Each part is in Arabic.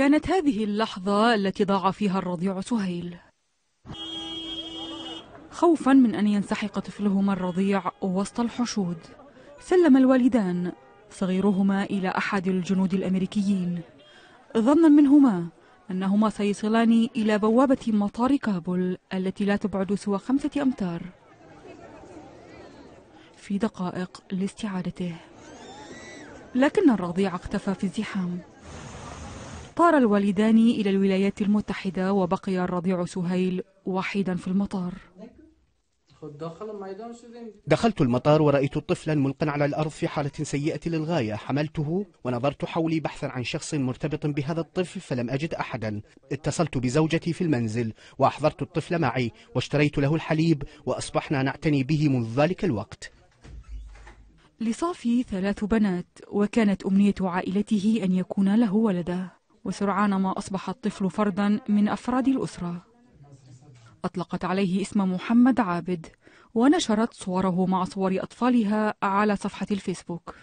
كانت هذه اللحظة التي ضاع فيها الرضيع سهيل خوفا من أن ينسحق طفلهما الرضيع وسط الحشود سلم الوالدان صغيرهما إلى أحد الجنود الأمريكيين ظنا منهما أنهما سيصلان إلى بوابة مطار كابول التي لا تبعد سوى خمسة أمتار في دقائق لاستعادته لكن الرضيع اختفى في الزحام طار الوالدان إلى الولايات المتحدة وبقي الرضيع سهيل وحيدا في المطار دخلت المطار ورأيت طفلا ملقا على الأرض في حالة سيئة للغاية حملته ونظرت حولي بحثا عن شخص مرتبط بهذا الطفل فلم أجد أحدا اتصلت بزوجتي في المنزل وأحضرت الطفل معي واشتريت له الحليب وأصبحنا نعتني به منذ ذلك الوقت لصافي ثلاث بنات وكانت أمنية عائلته أن يكون له ولده وسرعان ما أصبح الطفل فردا من أفراد الأسرة أطلقت عليه اسم محمد عابد ونشرت صوره مع صور أطفالها على صفحة الفيسبوك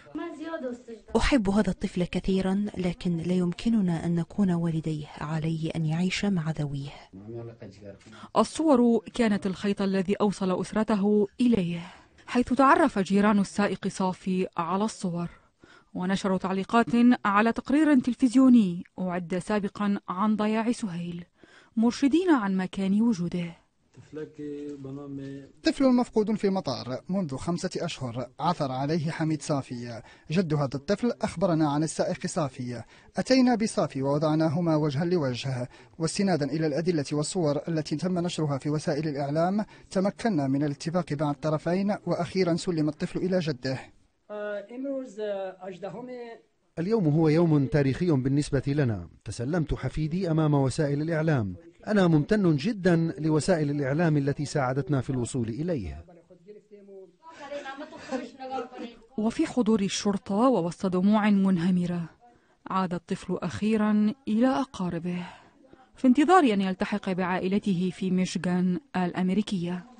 أحب هذا الطفل كثيرا لكن لا يمكننا أن نكون والديه عليه أن يعيش مع ذويه الصور كانت الخيط الذي أوصل أسرته إليه حيث تعرف جيران السائق صافي على الصور ونشر تعليقات على تقرير تلفزيوني أعد سابقا عن ضياع سهيل مرشدين عن مكان وجوده طفل مفقود في مطار منذ خمسة أشهر عثر عليه حميد صافي جد هذا الطفل أخبرنا عن السائق صافي أتينا بصافي ووضعناهما وجها لوجه واستنادا إلى الأدلة والصور التي تم نشرها في وسائل الإعلام تمكنا من الاتفاق مع الطرفين وأخيرا سلم الطفل إلى جده امروز آه، اليوم هو يوم تاريخي بالنسبة لنا تسلمت حفيدي أمام وسائل الإعلام أنا ممتن جدا لوسائل الإعلام التي ساعدتنا في الوصول إليه وفي حضور الشرطة ووسط دموع منهمرة عاد الطفل أخيرا إلى أقاربه في انتظار أن يلتحق بعائلته في ميشغان الأمريكية